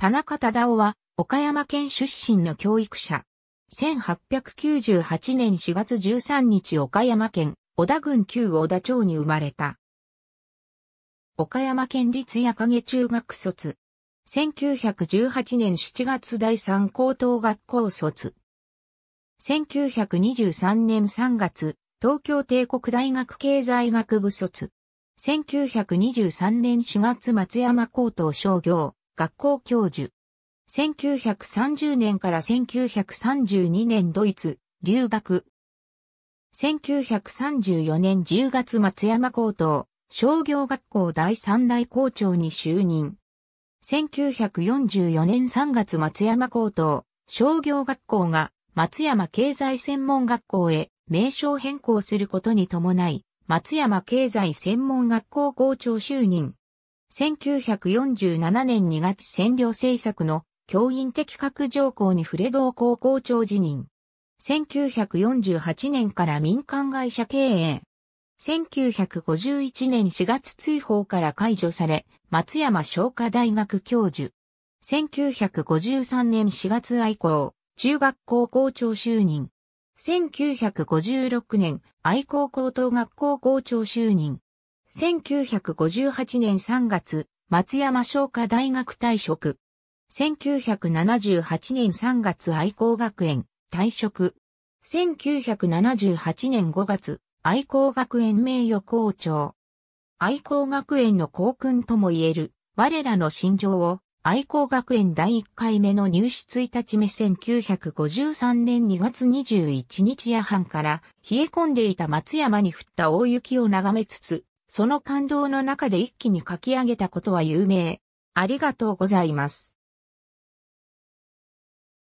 田中忠夫は、岡山県出身の教育者。1898年4月13日岡山県小田郡旧小田町に生まれた。岡山県立矢影中学卒。1918年7月第三高等学校卒。1923年3月、東京帝国大学経済学部卒。1923年4月松山高等商業。学校教授。1930年から1932年ドイツ、留学。1934年10月松山高等、商業学校第三代校長に就任。1944年3月松山高等、商業学校が松山経済専門学校へ名称変更することに伴い、松山経済専門学校校長就任。1947年2月占領政策の教員的格条項に触れ同校校長辞任。1948年から民間会社経営。1951年4月追放から解除され、松山商科大学教授。1953年4月愛校、中学校校長就任。1956年、愛校高等学校校長就任。1958年3月、松山商科大学退職。1978年3月愛工学園退職。1978年5月、愛工学園名誉校長。愛工学園の校訓とも言える、我らの心情を、愛工学園第1回目の入試1日目1953年2月21日夜半から冷え込んでいた松山に降った大雪を眺めつつ、その感動の中で一気に書き上げたことは有名。ありがとうございます。